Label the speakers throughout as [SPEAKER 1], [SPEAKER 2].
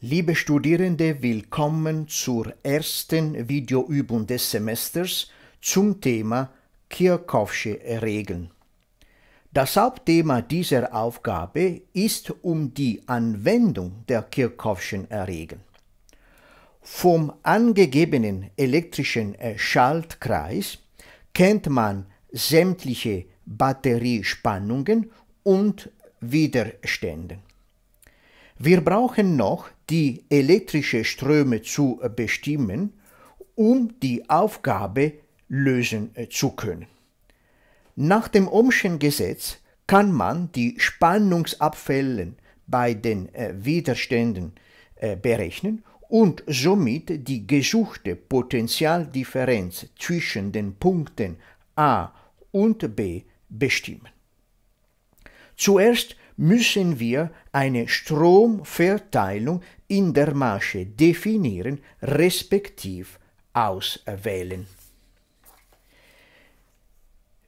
[SPEAKER 1] Liebe Studierende, willkommen zur ersten Videoübung des Semesters zum Thema Kirchhoffsche Regeln. Das Hauptthema dieser Aufgabe ist um die Anwendung der Kirchhoffschen Regeln. Vom angegebenen elektrischen äh, Schaltkreis kennt man sämtliche Batteriespannungen und Widerstände. Wir brauchen noch die elektrische Ströme zu bestimmen, um die Aufgabe lösen äh, zu können. Nach dem Ohmschen Gesetz kann man die Spannungsabfälle bei den äh, Widerständen äh, berechnen und somit die gesuchte Potentialdifferenz zwischen den Punkten A und B bestimmen. Zuerst müssen wir eine Stromverteilung in der Masche definieren respektiv auswählen.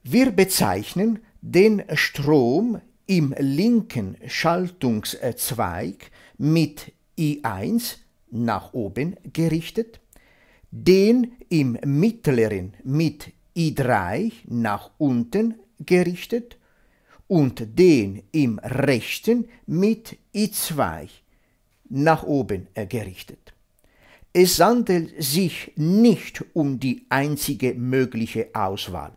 [SPEAKER 1] Wir bezeichnen den Strom im linken Schaltungszweig mit I1 nach oben gerichtet, den im mittleren mit I3 nach unten gerichtet und den im rechten mit I2 nach oben gerichtet. Es handelt sich nicht um die einzige mögliche Auswahl.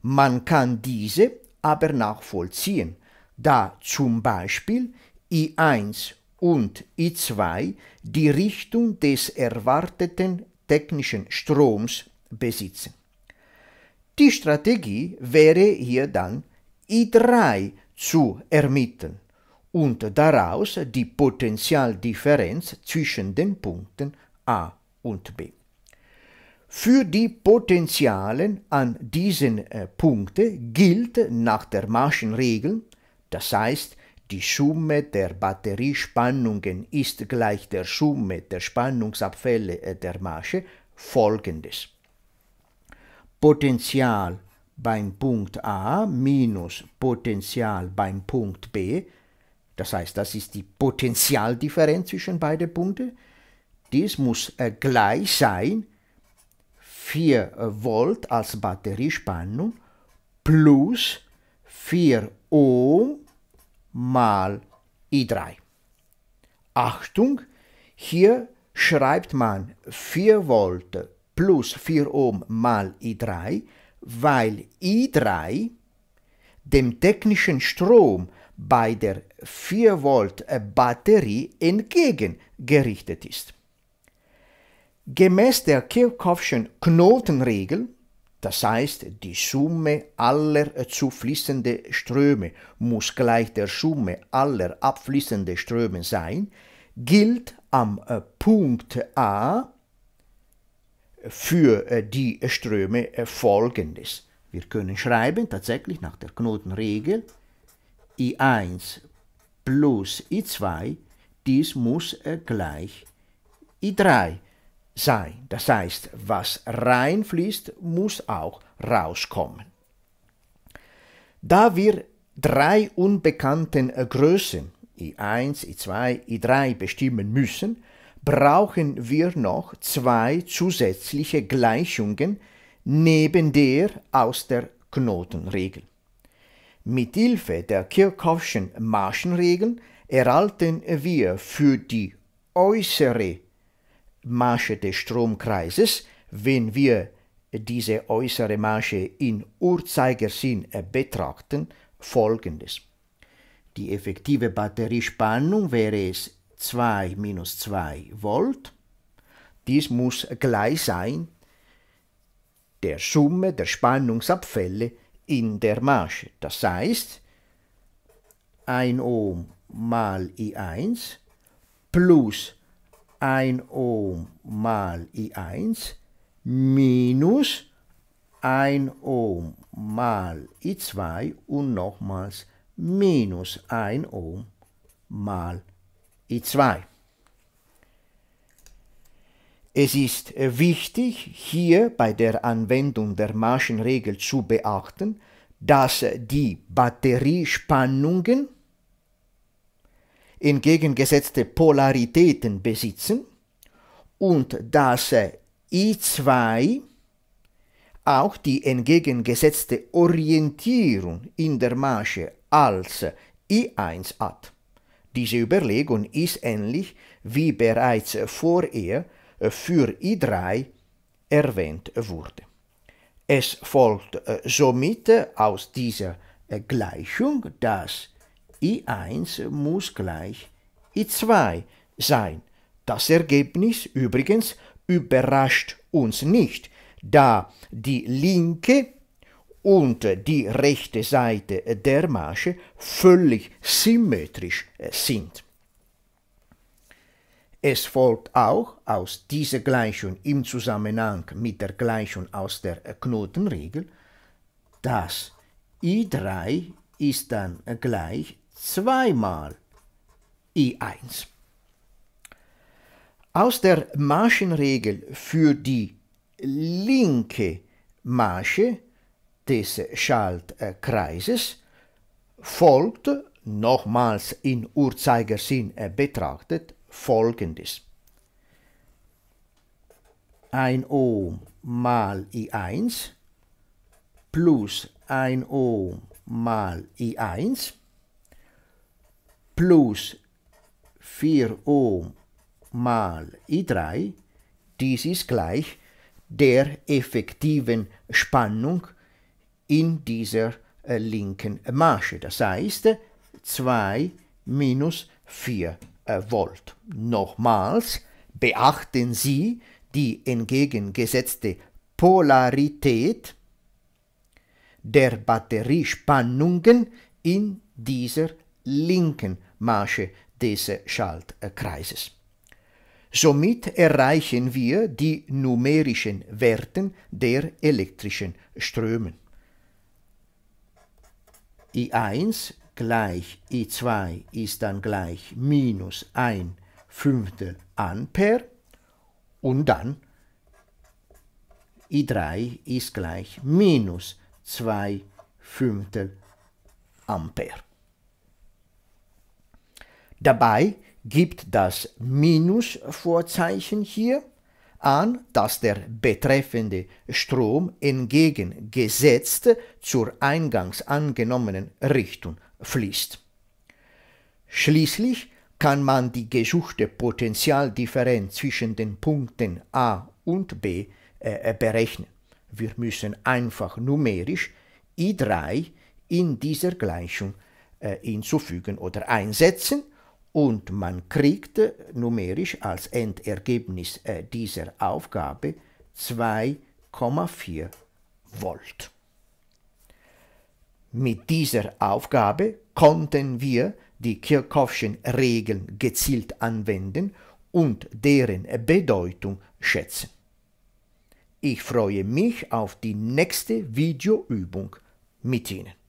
[SPEAKER 1] Man kann diese aber nachvollziehen, da zum Beispiel I1 und I2 die Richtung des erwarteten technischen Stroms besitzen. Die Strategie wäre hier dann I3 zu ermitteln und daraus die Potentialdifferenz zwischen den Punkten A und B. Für die Potentialen an diesen äh, Punkten gilt nach der Maschenregel, das heißt, die Summe der Batteriespannungen ist gleich der Summe der Spannungsabfälle äh, der Masche, folgendes. Potential beim Punkt A minus Potential beim Punkt B, das heißt, das ist die Potentialdifferenz zwischen beiden Punkten, dies muss äh, gleich sein 4 Volt als Batteriespannung plus 4 Ohm mal I3. Achtung, hier schreibt man 4 Volt plus 4 Ohm mal I3 weil I3 dem technischen Strom bei der 4 Volt Batterie entgegengerichtet ist. Gemäß der Kirchhoffschen Knotenregel, das heißt die Summe aller zufließenden Ströme muss gleich der Summe aller abfließenden Ströme sein, gilt am Punkt A für äh, die Ströme äh, folgendes. Wir können schreiben tatsächlich nach der Knotenregel I1 plus I2, dies muss äh, gleich I3 sein. Das heißt, was reinfließt, muss auch rauskommen. Da wir drei unbekannten Größen I1, I2, I3 bestimmen müssen, brauchen wir noch zwei zusätzliche Gleichungen neben der aus der Knotenregel. Mit Hilfe der Kirchhoffschen Maschenregel erhalten wir für die äußere Masche des Stromkreises, wenn wir diese äußere Masche in Uhrzeigersinn betrachten, folgendes. Die effektive Batteriespannung wäre es 2 minus 2 Volt. Dies muss gleich sein der Summe der Spannungsabfälle in der Masche. Das heißt, 1 Ohm mal I1 plus 1 Ohm mal I1 minus 1 Ohm mal I2 und nochmals minus 1 Ohm mal I2. I2. Es ist äh, wichtig, hier bei der Anwendung der Maschenregel zu beachten, dass äh, die Batteriespannungen entgegengesetzte Polaritäten besitzen und dass äh, I2 auch die entgegengesetzte Orientierung in der Masche als I1 hat. Diese Überlegung ist ähnlich wie bereits vorher für I3 erwähnt wurde. Es folgt äh, somit aus dieser äh, Gleichung, dass I1 muss gleich I2 sein. Das Ergebnis übrigens überrascht uns nicht, da die linke und die rechte Seite der Masche völlig symmetrisch äh, sind. Es folgt auch aus dieser Gleichung im Zusammenhang mit der Gleichung aus der äh, Knotenregel, dass i3 ist dann äh, gleich 2 mal i1. Aus der Maschenregel für die linke Masche des Schaltkreises folgt, nochmals in Uhrzeigersinn betrachtet, folgendes. 1 Ohm mal I1 plus 1 Ohm mal I1 plus 4 Ohm mal I3, dies ist gleich der effektiven Spannung in dieser äh, linken Marge. Das heißt, 2 minus 4 äh, Volt. Nochmals, beachten Sie die entgegengesetzte Polarität der Batteriespannungen in dieser linken Marge des äh, Schaltkreises. Somit erreichen wir die numerischen Werten der elektrischen Strömen i1 gleich i2 ist dann gleich minus 1 Fünftel Ampere und dann i3 ist gleich minus 2 Fünftel Ampere. Dabei gibt das Minusvorzeichen hier an, dass der betreffende Strom entgegengesetzt zur eingangs angenommenen Richtung fließt. Schließlich kann man die gesuchte Potentialdifferenz zwischen den Punkten A und B äh, äh berechnen. Wir müssen einfach numerisch I3 in dieser Gleichung äh, hinzufügen oder einsetzen und man kriegt numerisch als Endergebnis äh, dieser Aufgabe 2,4 Volt. Mit dieser Aufgabe konnten wir die Kirchhoffschen Regeln gezielt anwenden und deren Bedeutung schätzen. Ich freue mich auf die nächste Videoübung mit Ihnen.